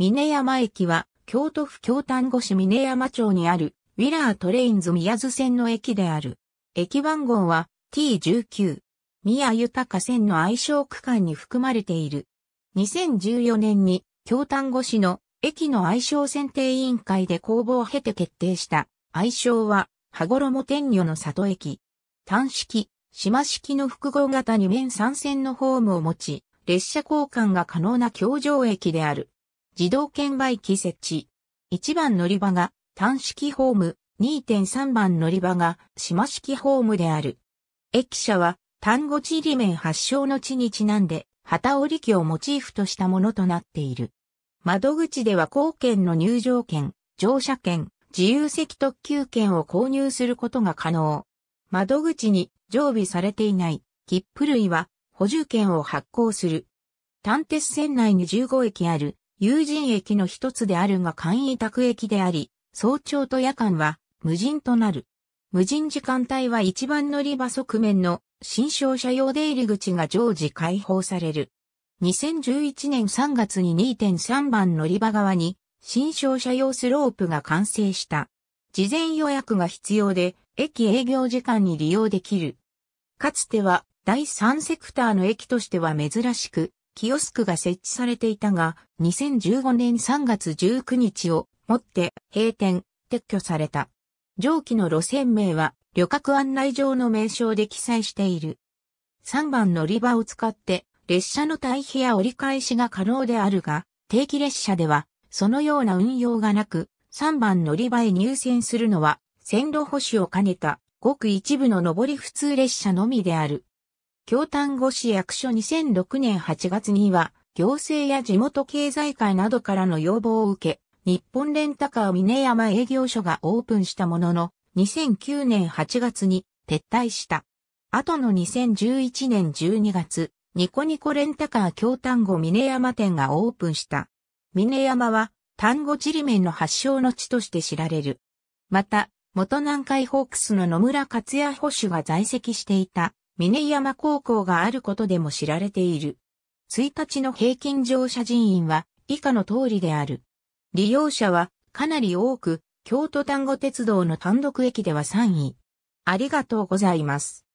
峰山駅は、京都府京丹後市峰山町にある、ウィラートレインズ宮津線の駅である。駅番号は T19。宮豊線の愛称区間に含まれている。2014年に、京丹後市の駅の愛称選定委員会で公募を経て決定した。愛称は、羽衣天女の里駅。単式、島式の複合型2面3線のホームを持ち、列車交換が可能な京城駅である。自動券売機設置。1番乗り場が単式ホーム、2.3番乗り場が島式ホームである。駅舎は単語地理面発祥の地にちなんで、旗織機をモチーフとしたものとなっている。窓口では貢券の入場券、乗車券、自由席特急券を購入することが可能。窓口に常備されていない切符類は補充券を発行する。単鉄線内に15駅ある有人駅の一つであるが簡易宅駅であり、早朝と夜間は無人となる。無人時間帯は一番乗り場側面の新商社用出入り口が常時開放される。2011年3月に2.3番乗り場側に新商社用スロープが完成した。事前予約が必要で、駅営業時間に利用できる。かつては第3セクターの駅としては珍しく、キオスクが設置されていたが、2015年3月19日をもって閉店、撤去された。上記の路線名は旅客案内上の名称で記載している。3番乗り場を使って列車の対比や折り返しが可能であるが、定期列車ではそのような運用がなく、3番乗り場へ入線するのは線路保守を兼ねたごく一部の上り普通列車のみである。京丹後市役所2006年8月には、行政や地元経済界などからの要望を受け、日本レンタカー峰山営業所がオープンしたものの、2009年8月に撤退した。後の2011年12月、ニコニコレンタカー京丹後峰山店がオープンした。峰山は、丹後ちりめんの発祥の地として知られる。また、元南海ホークスの野村克也保守が在籍していた峰山高校があることでも知られている。1日の平均乗車人員は以下の通りである。利用者はかなり多く、京都丹後鉄道の単独駅では3位。ありがとうございます。